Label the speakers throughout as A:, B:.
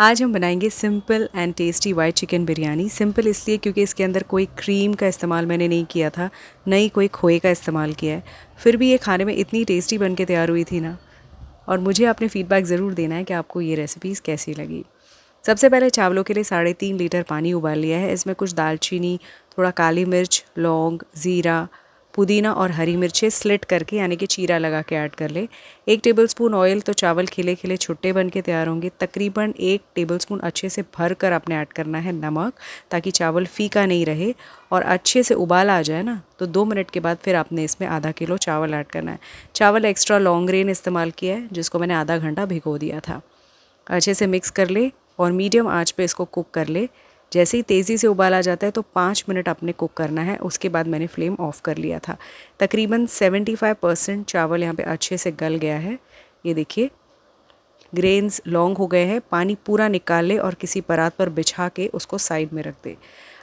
A: आज हम बनाएंगे simple and tasty white chicken biryani simple इसलिए क्योंकि इसके अंदर कोई क्रीम का इस्तेमाल मैंने नहीं किया था नहीं ही कोई खोए का इस्तेमाल किया है फिर भी ये खाने में इतनी टेस्टी बन के तैयार हुई थी ना और मुझे आपने फ़ीडबैक ज़रूर देना है कि आपको ये रेसिपीज़ कैसी लगी सबसे पहले चावलों के लिए साढ़े तीन लीटर पानी उबाल लिया है इसमें कुछ दालचीनी थोड़ा काली मिर्च लौंग ज़ीरा पुदीना और हरी मिर्चें स्लिट करके यानी कि चीरा लगा के ऐड कर ले एक टेबलस्पून ऑयल तो चावल खिले खिले छुट्टे बन के तैयार होंगे तकरीबन एक टेबलस्पून अच्छे से भर कर आपने ऐड करना है नमक ताकि चावल फीका नहीं रहे और अच्छे से उबाल आ जाए ना तो दो मिनट के बाद फिर आपने इसमें आधा किलो चावल ऐड करना है चावल एक्स्ट्रा लॉन्ग ग्रेन इस्तेमाल किया है जिसको मैंने आधा घंटा भिगो दिया था अच्छे से मिक्स कर ले और मीडियम आँच पर इसको कुक कर ले जैसे ही तेज़ी से उबाला जाता है तो पाँच मिनट आपने कुक करना है उसके बाद मैंने फ्लेम ऑफ़ कर लिया था तकरीबन 75 परसेंट चावल यहाँ पे अच्छे से गल गया है ये देखिए ग्रेन्स लॉन्ग हो गए हैं पानी पूरा निकाल ले और किसी परात पर बिछा के उसको साइड में रख दे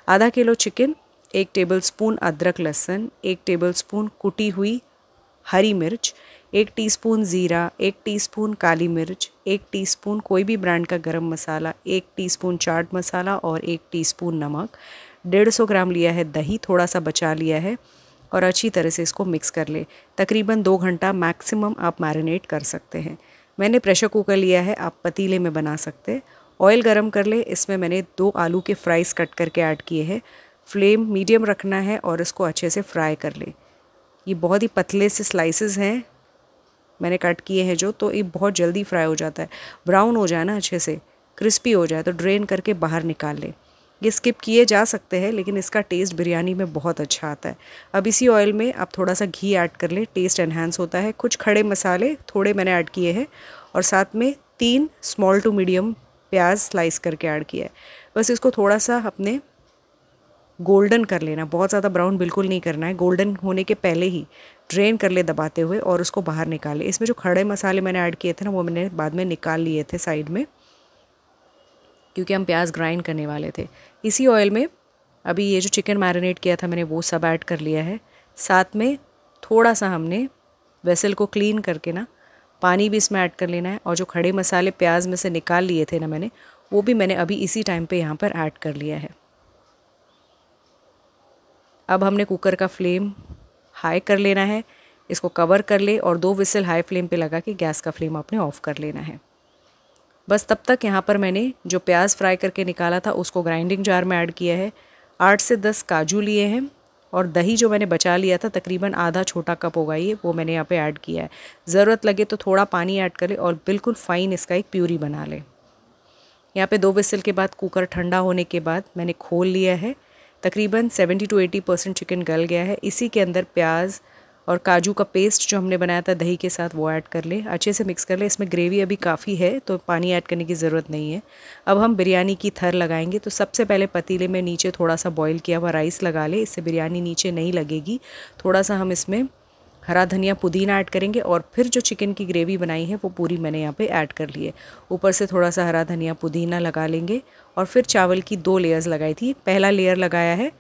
A: आधा किलो चिकन एक टेबल स्पून अदरक लहसुन एक टेबल स्पून कुटी हुई हरी मिर्च एक टीस्पून ज़ीरा एक टीस्पून काली मिर्च एक टीस्पून कोई भी ब्रांड का गरम मसाला एक टीस्पून चाट मसाला और एक टीस्पून नमक डेढ़ सौ ग्राम लिया है दही थोड़ा सा बचा लिया है और अच्छी तरह से इसको मिक्स कर ले तकरीबन दो घंटा मैक्सिमम आप मैरिनेट कर सकते हैं मैंने प्रेशर कुकर लिया है आप पतीले में बना सकते ऑयल गरम कर ले इसमें मैंने दो आलू के फ्राइज़ कट करके ऐड किए हैं फ्लेम मीडियम रखना है और इसको अच्छे से फ्राई कर ले ये बहुत ही पतले से स्लाइसेस हैं मैंने कट किए हैं जो तो ये बहुत जल्दी फ्राई हो जाता है ब्राउन हो जाए ना अच्छे से क्रिस्पी हो जाए तो ड्रेन करके बाहर निकाल लें ये स्किप किए जा सकते हैं लेकिन इसका टेस्ट बिरयानी में बहुत अच्छा आता है अब इसी ऑयल में आप थोड़ा सा घी ऐड कर लें टेस्ट एनहेंस होता है कुछ खड़े मसाले थोड़े मैंने ऐड किए हैं और साथ में तीन स्मॉल टू मीडियम प्याज स्लाइस करके ऐड किया है बस इसको थोड़ा सा अपने गोल्डन कर लेना बहुत ज़्यादा ब्राउन बिल्कुल नहीं करना है गोल्डन होने के पहले ही ड्रेन कर ले दबाते हुए और उसको बाहर निकाले इसमें जो खड़े मसाले मैंने ऐड किए थे ना वो मैंने बाद में निकाल लिए थे साइड में क्योंकि हम प्याज ग्राइंड करने वाले थे इसी ऑयल में अभी ये जो चिकन मैरिनेट किया था मैंने वो सब ऐड कर लिया है साथ में थोड़ा सा हमने वेसल को क्लीन करके ना पानी भी इसमें ऐड कर लेना है और जो खड़े मसाले प्याज में से निकाल लिए थे ना मैंने वो भी मैंने अभी इसी टाइम पे यहाँ पर ऐड कर लिया है अब हमने कुकर का फ्लेम हाई कर लेना है इसको कवर कर ले और दो विसल हाई फ्लेम पे लगा के गैस का फ्लेम आपने ऑफ़ कर लेना है बस तब तक यहाँ पर मैंने जो प्याज फ्राई करके निकाला था उसको ग्राइंडिंग जार में ऐड किया है आठ से दस काजू लिए हैं और दही जो मैंने बचा लिया था तकरीबन आधा छोटा कप होगा ये वो मैंने यहाँ पे ऐड किया है ज़रूरत लगे तो थोड़ा पानी ऐड करें और बिल्कुल फ़ाइन इसका एक प्यूरी बना लें यहाँ पे दो विसल के बाद कुकर ठंडा होने के बाद मैंने खोल लिया है तकरीबन 70 टू 80 परसेंट चिकन गल गया है इसी के अंदर प्याज और काजू का पेस्ट जो हमने बनाया था दही के साथ वो ऐड कर ले अच्छे से मिक्स कर ले इसमें ग्रेवी अभी काफ़ी है तो पानी ऐड करने की ज़रूरत नहीं है अब हम बिरयानी की थर लगाएंगे तो सबसे पहले पतीले में नीचे थोड़ा सा बॉईल किया हुआ राइस लगा ले इससे बिरयानी नीचे नहीं लगेगी थोड़ा सा हम इसमें हरा धनिया पुदीना ऐड करेंगे और फिर जो चिकन की ग्रेवी बनाई है वो पूरी मैंने यहाँ पे ऐड कर ली है ऊपर से थोड़ा सा हरा धनिया पुदीना लगा लेंगे और फिर चावल की दो लेयर्स लगाई थी पहला लेयर लगाया है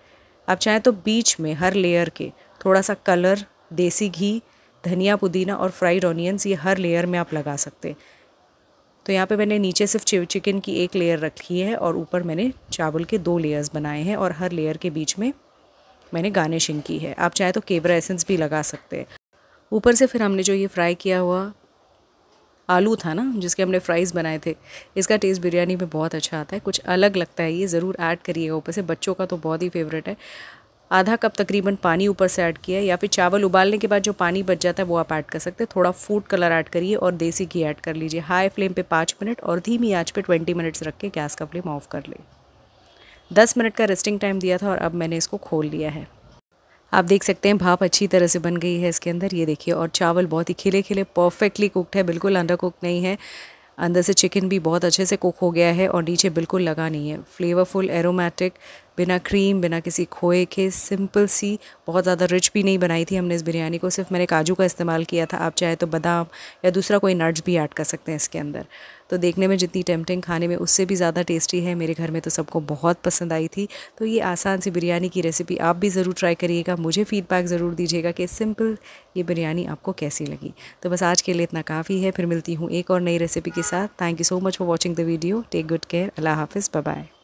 A: आप चाहें तो बीच में हर लेयर के थोड़ा सा कलर देसी घी धनिया पुदीना और फ्राइड ऑनियंस ये हर लेयर में आप लगा सकते हैं तो यहाँ पे मैंने नीचे सिर्फ चिकन की एक लेयर रखी है और ऊपर मैंने चावल के दो लेयर्स बनाए हैं और हर लेयर के बीच में मैंने गार्निशिंग की है आप चाहे तो केवरा एसेंस भी लगा सकते हैं ऊपर से फिर हमने जो ये फ्राई किया हुआ आलू था ना जिसके हमने फ्राइज़ बनाए थे इसका टेस्ट बिरयानी में बहुत अच्छा आता है कुछ अलग लगता है ये ज़रूर ऐड करिएगा ऊपर से बच्चों का तो बहुत ही फेवरेट है आधा कप तकरीबन पानी ऊपर से ऐड किया या फिर चावल उबालने के बाद जो पानी बच जाता है वो आप ऐड कर सकते हैं थोड़ा फूड कलर ऐड करिए और देसी घी ऐड कर लीजिए हाई फ्लेम पे पाँच मिनट और धीमी आंच पे ट्वेंटी मिनट्स रख के गैस का फ्लेम ऑफ कर ले दस मिनट का रेस्टिंग टाइम दिया था और अब मैंने इसको खोल लिया है आप देख सकते हैं भाप अच्छी तरह से बन गई है इसके अंदर ये देखिए और चावल बहुत ही खिले खिले परफेक्टली कुकड है बिल्कुल अंडर कुक नहीं है अंदर से चिकन भी बहुत अच्छे से कुक हो गया है और नीचे बिल्कुल लगा नहीं है फ्लेवरफुल एरोमेटिक बिना क्रीम बिना किसी खोए के सिंपल सी बहुत ज़्यादा रिच भी नहीं बनाई थी हमने इस बिरयानी को सिर्फ मैंने काजू का इस्तेमाल किया था आप चाहे तो बादाम या दूसरा कोई नट्स भी ऐड कर सकते हैं इसके अंदर तो देखने में जितनी टेम्पटिंग खाने में उससे भी ज़्यादा टेस्टी है मेरे घर में तो सबको बहुत पसंद आई थी तो ये आसान सी बिरयानी की रेसिपी आप भी ज़रूर ट्राई करिएगा मुझे फीडबैक ज़रूर दीजिएगा कि सिंपल ये बिरयानी आपको कैसी लगी तो बस आज के लिए इतना काफ़ी है फिर मिलती हूँ एक और नई रेसिपी के साथ thank you so much for watching the video take good care अल्लाह हाफिज़ बाय